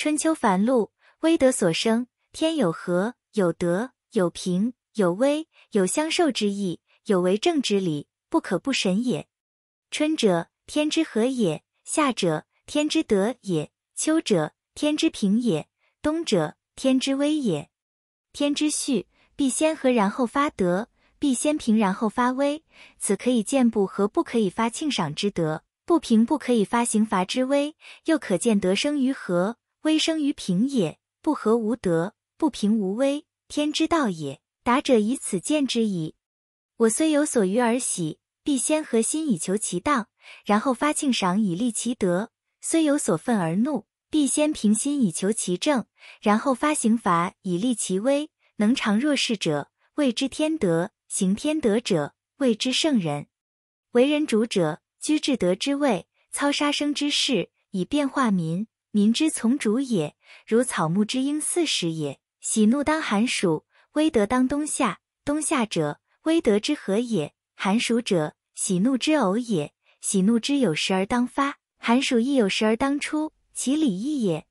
春秋繁露，威德所生。天有和，有德，有平，有威，有相受之意，有为政之理，不可不审也。春者，天之和也；夏者，天之德也；秋者，天之平也；冬者，天之威也。天之序，必先和然后发德，必先平然后发威。此可以见不和不可以发庆赏之德，不平不可以发刑罚之威，又可见德生于和。威生于平也，不和无德，不平无威，天之道也。达者以此见之矣。我虽有所欲而喜，必先和心以求其当，然后发庆赏以利其德；虽有所愤而怒，必先平心以求其正，然后发刑罚以利其威。能常若是者，谓之天德；行天德者，谓之圣人。为人主者，居至德之位，操杀生之事，以变化民。民之从主也，如草木之应四时也。喜怒当寒暑，威德当冬夏。冬夏者，威德之和也；寒暑者，喜怒之偶也。喜怒之有时而当发，寒暑亦有时而当出，其理义也。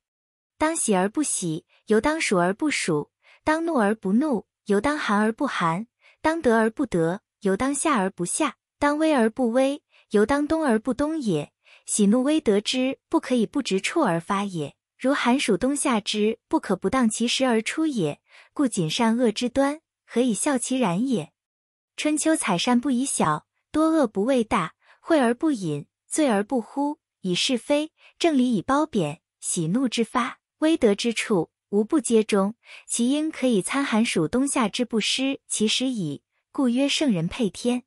当喜而不喜，犹当暑而不暑；当怒而不怒，犹当寒而不寒；当得而不得，犹当下而不下；当威而不威，犹当冬而不冬也。喜怒威德之，不可以不直处而发也；如寒暑冬夏之，不可不当其时而出也。故谨善恶之端，何以效其然也？春秋采善不以小，多恶不畏大，惠而不隐，罪而不呼，以是非正理，以褒贬喜怒之发，威德之处，无不皆中其应，可以参寒暑冬夏之不失其时矣。故曰圣人配天。